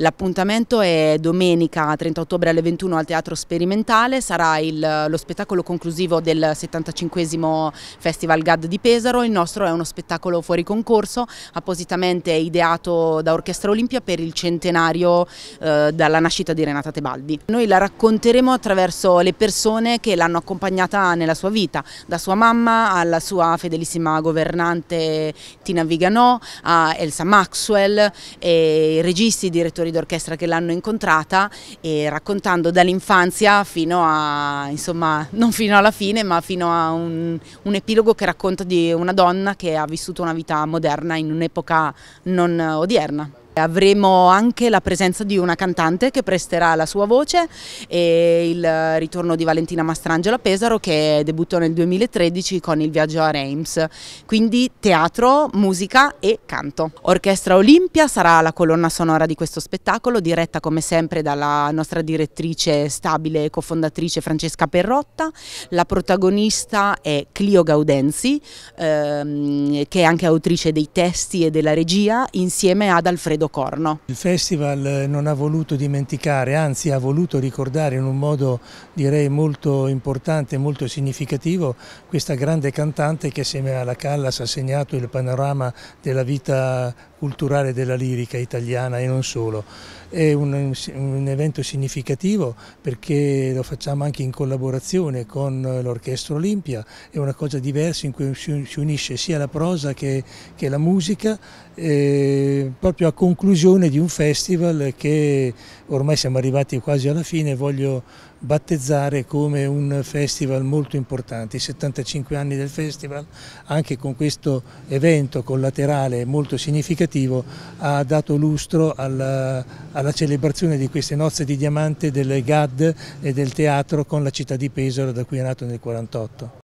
L'appuntamento è domenica 30 ottobre alle 21 al Teatro Sperimentale, sarà il, lo spettacolo conclusivo del 75 Festival GAD di Pesaro, il nostro è uno spettacolo fuori concorso appositamente ideato da Orchestra Olimpia per il centenario eh, dalla nascita di Renata Tebaldi. Noi la racconteremo attraverso le persone che l'hanno accompagnata nella sua vita, da sua mamma alla sua fedelissima governante Tina Viganò, a Elsa Maxwell, i registi, i direttori direttori d'orchestra che l'hanno incontrata e raccontando dall'infanzia fino a, insomma, non fino alla fine, ma fino a un, un epilogo che racconta di una donna che ha vissuto una vita moderna in un'epoca non odierna. Avremo anche la presenza di una cantante che presterà la sua voce e il ritorno di Valentina Mastrangelo a Pesaro che debuttò nel 2013 con il viaggio a Reims, quindi teatro, musica e canto. Orchestra Olimpia sarà la colonna sonora di questo spettacolo diretta come sempre dalla nostra direttrice stabile e cofondatrice Francesca Perrotta, la protagonista è Clio Gaudenzi ehm, che è anche autrice dei testi e della regia insieme ad Alfredo Aldo Corno. Il festival eh, non ha voluto dimenticare, anzi ha voluto ricordare in un modo direi molto importante, molto significativo questa grande cantante che assieme alla Callas ha segnato il panorama della vita culturale della lirica italiana e non solo. È un, un evento significativo perché lo facciamo anche in collaborazione con l'Orchestra Olimpia, è una cosa diversa in cui si unisce sia la prosa che, che la musica, proprio a conclusione di un festival che ormai siamo arrivati quasi alla fine, voglio battezzare come un festival molto importante, i 75 anni del festival, anche con questo evento collaterale molto significativo, ha dato lustro alla, alla celebrazione di queste nozze di diamante del GAD e del teatro con la città di Pesaro da cui è nato nel 1948.